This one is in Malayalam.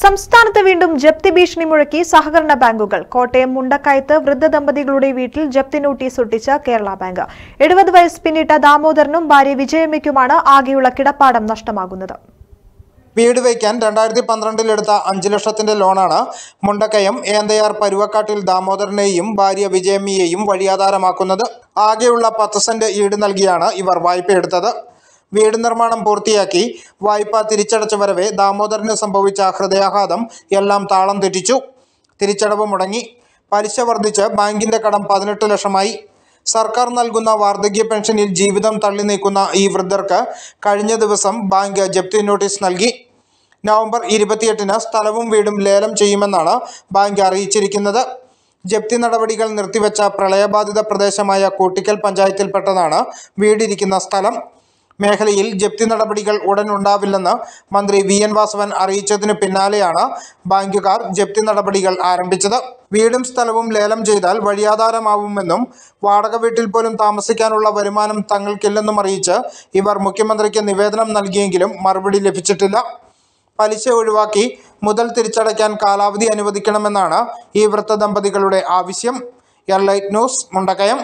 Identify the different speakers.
Speaker 1: സംസ്ഥാനത്ത് വീണ്ടും ജപ്തി ഭീഷണി മുഴക്കി സഹകരണ ബാങ്കുകൾ കോട്ടയം മുണ്ടക്കയത്ത് വൃദ്ധ ദമ്പതികളുടെ വീട്ടിൽ ജപ്തി നോട്ടീസ് ഒട്ടിച്ച കേരള ബാങ്ക് എഴുപത് വയസ്സ് പിന്നിട്ട ദാമോദരനും ഭാര്യ വിജയമ്മയ്ക്കുമാണ് ആകെയുള്ള കിടപ്പാടം നഷ്ടമാകുന്നത് വീട് വയ്ക്കാൻ രണ്ടായിരത്തി
Speaker 2: പന്ത്രണ്ടിലെടുത്ത എടുത്ത ലക്ഷത്തിന്റെ ലോണാണ് മുണ്ടക്കയം ഏന്തയാർ പരുവക്കാട്ടിൽ ദാമോദരനെയും ഭാര്യ വിജയമ്മയെയും വഴിയാധാരമാക്കുന്നത് ആകെയുള്ള പത്ത് സെന്റ് ഈട് നൽകിയാണ് ഇവർ വായ്പയെടുത്തത് വീട് നിർമ്മാണം പൂർത്തിയാക്കി വായ്പ തിരിച്ചടച്ച വരവേ ദാമോദരന് സംഭവിച്ച ഹൃദയാഘാതം എല്ലാം താളം തെറ്റിച്ചു തിരിച്ചടവ് മുടങ്ങി പലിശ വർദ്ധിച്ച് ബാങ്കിന്റെ കടം പതിനെട്ട് ലക്ഷമായി സർക്കാർ നൽകുന്ന വാർദ്ധക്യ പെൻഷനിൽ ജീവിതം തള്ളി നീക്കുന്ന ഈ വൃദ്ധർക്ക് കഴിഞ്ഞ ദിവസം ബാങ്ക് ജപ്തി നോട്ടീസ് നൽകി നവംബർ ഇരുപത്തിയെട്ടിന് സ്ഥലവും വീടും ലേലം ചെയ്യുമെന്നാണ് ബാങ്ക് അറിയിച്ചിരിക്കുന്നത് ജപ്തി നടപടികൾ നിർത്തിവെച്ച പ്രളയബാധിത പ്രദേശമായ കൂട്ടിക്കൽ പഞ്ചായത്തിൽപ്പെട്ടതാണ് വീടിരിക്കുന്ന സ്ഥലം മേഖലയിൽ ജപ്തി നടപടികൾ ഉടൻ ഉണ്ടാവില്ലെന്ന് മന്ത്രി വി എൻ വാസവൻ അറിയിച്ചതിനു പിന്നാലെയാണ് ബാങ്കുകാർ ജപ്തി നടപടികൾ ആരംഭിച്ചത് വീടും സ്ഥലവും ലേലം ചെയ്താൽ വഴിയാധാരമാവുമെന്നും വാടക വീട്ടിൽ പോലും താമസിക്കാനുള്ള വരുമാനം തങ്ങൾക്കില്ലെന്നും അറിയിച്ച് ഇവർ മുഖ്യമന്ത്രിക്ക് നിവേദനം നൽകിയെങ്കിലും മറുപടി ലഭിച്ചിട്ടില്ല പലിശ ഒഴിവാക്കി മുതൽ തിരിച്ചടയ്ക്കാൻ കാലാവധി അനുവദിക്കണമെന്നാണ് ഈ വൃത്ത ദമ്പതികളുടെ ആവശ്യം ലൈറ്റ് ന്യൂസ് മുണ്ടക്കയം